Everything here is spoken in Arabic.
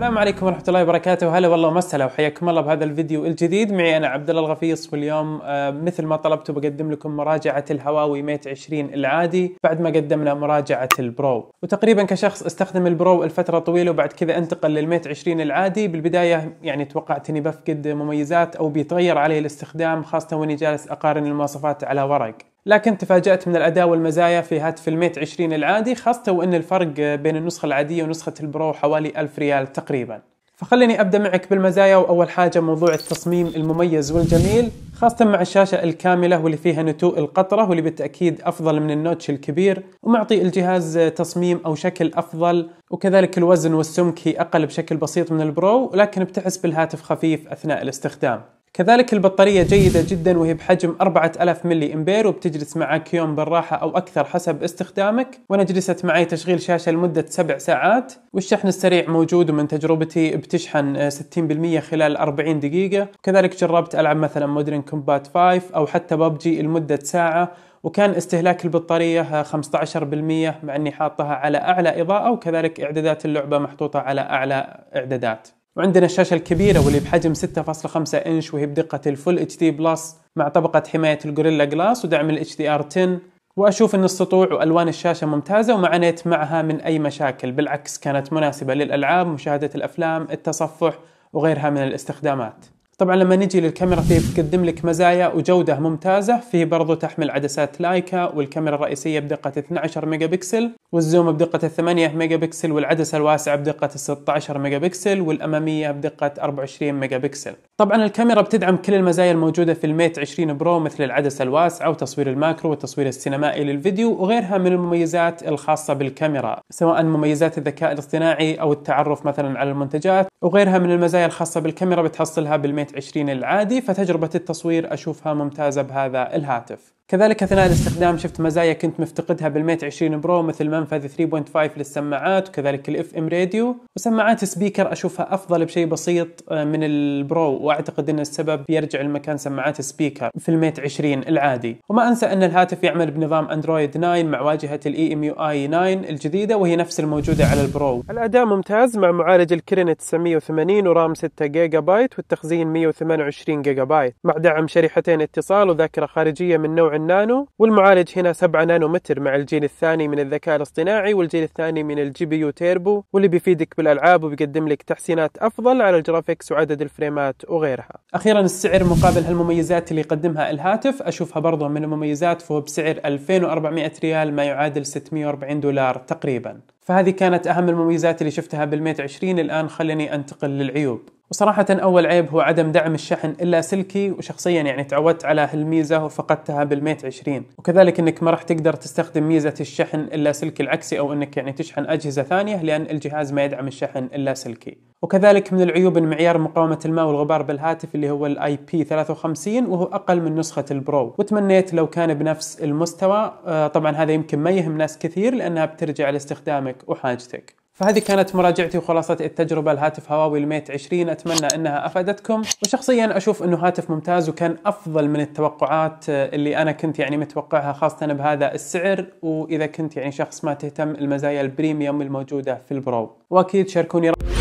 السلام عليكم ورحمة الله وبركاته، هلا والله ومسهلا وحياكم الله بهذا الفيديو الجديد معي أنا عبد الله الغفيص واليوم آه، مثل ما طلبتوا بقدم لكم مراجعة الهواوي ميت 20 العادي بعد ما قدمنا مراجعة البرو، وتقريبا كشخص استخدم البرو الفترة طويلة وبعد كذا انتقل للميت 20 العادي، بالبداية يعني توقعت إني بفقد مميزات أو بيتغير علي الاستخدام خاصة وإني جالس أقارن المواصفات على ورق، لكن تفاجأت من الأداء والمزايا في هاتف الميت 20 العادي خاصة وأن الفرق بين النسخة العادية ونسخة البرو حوالي 1000 ريال تقريبا فخليني أبدأ معك بالمزايا وأول حاجة موضوع التصميم المميز والجميل خاصة مع الشاشة الكاملة واللي فيها نتوء القطرة واللي بالتأكيد أفضل من النوتش الكبير ومعطي الجهاز تصميم أو شكل أفضل وكذلك الوزن والسمك هي أقل بشكل بسيط من البرو ولكن بتحس بالهاتف خفيف أثناء الاستخدام كذلك البطارية جيدة جدا وهي بحجم 4000 ملي امبير وبتجلس معك يوم بالراحة او اكثر حسب استخدامك وانا جلست معي تشغيل شاشة لمدة 7 ساعات والشحن السريع موجود ومن تجربتي بتشحن 60% خلال 40 دقيقة كذلك جربت العب مثلا مودرن كومبات 5 او حتى ببجي لمدة ساعة وكان استهلاك البطارية 15% مع اني حاطها على اعلى اضاءة وكذلك اعدادات اللعبة محطوطة على اعلى اعدادات وعندنا الشاشة الكبيرة واللي بحجم 6.5 انش وهي بدقة الفول اتش دي بلس مع طبقة حماية الجوريلا جلاس ودعم الاتش دي ار 10 واشوف ان السطوع والوان الشاشة ممتازة ومعانيت معها من اي مشاكل بالعكس كانت مناسبة للالعاب مشاهدة الافلام التصفح وغيرها من الاستخدامات طبعا لما نجي للكاميرا فيه بتقدم لك مزايا وجودة ممتازة فيه برضو تحمل عدسات لايكا والكاميرا الرئيسية بدقة 12 ميجا بكسل والزوم بدقة 8 ميجا بكسل والعدسة الواسعة بدقة 16 ميجا بكسل والأمامية بدقة 24 ميجا بكسل طبعا الكاميرا بتدعم كل المزايا الموجودة في الميت 20 برو مثل العدسة الواسعة وتصوير الماكرو والتصوير السينمائي للفيديو وغيرها من المميزات الخاصة بالكاميرا سواء مميزات الذكاء الاصطناعي أو التعرف مثلا على المنتجات وغيرها من المزايا الخاصة بالكاميرا بتحصلها بالميت 20 العادي فتجربة التصوير أشوفها ممتازة بهذا الهاتف كذلك اثناء الاستخدام شفت مزايا كنت مفتقدها بالميت 20 برو مثل منفذ 3.5 للسماعات وكذلك الاف ام راديو وسماعات سبيكر اشوفها افضل بشيء بسيط آه، من البرو واعتقد ان السبب يرجع لمكان سماعات سبيكر في الميت 20 العادي وما انسى ان الهاتف يعمل بنظام اندرويد 9 مع واجهه الاي ام يو اي 9 الجديده وهي نفس الموجوده على البرو الاداء ممتاز مع معالج الكرين 980 ورام 6 جيجا بايت والتخزين 128 جيجا بايت مع دعم شريحتين اتصال وذاكره خارجيه من نوع نانو والمعالج هنا 7 نانو متر مع الجيل الثاني من الذكاء الاصطناعي والجيل الثاني من الجي بي يو تيربو واللي بيفيدك بالالعاب وبيقدم لك تحسينات افضل على الجرافيكس وعدد الفريمات وغيرها. اخيرا السعر مقابل هالمميزات اللي يقدمها الهاتف اشوفها برضه من المميزات فهو بسعر 2400 ريال ما يعادل 640 دولار تقريبا. فهذه كانت اهم المميزات اللي شفتها بالميت 20 الان خليني انتقل للعيوب. وصراحة أول عيب هو عدم دعم الشحن اللاسلكي وشخصيا يعني تعودت على هالميزة وفقدتها بالميت 20 وكذلك أنك ما راح تقدر تستخدم ميزة الشحن اللاسلكي العكسي أو أنك يعني تشحن أجهزة ثانية لأن الجهاز ما يدعم الشحن اللاسلكي وكذلك من العيوب ان معيار مقاومة الماء والغبار بالهاتف اللي هو الاي بي 53 وهو اقل من نسخة البرو، وتمنيت لو كان بنفس المستوى، آه، طبعا هذا يمكن ما يهم ناس كثير لانها بترجع لاستخدامك وحاجتك. فهذه كانت مراجعتي وخلاصة التجربة لهاتف هواوي الميت 20 أتمنى أنها أفادتكم وشخصيا أشوف أنه هاتف ممتاز وكان أفضل من التوقعات اللي أنا كنت يعني متوقعها خاصة بهذا السعر وإذا كنت يعني شخص ما تهتم المزايا البريميوم الموجودة في البرو وأكيد شاركوني رأيكم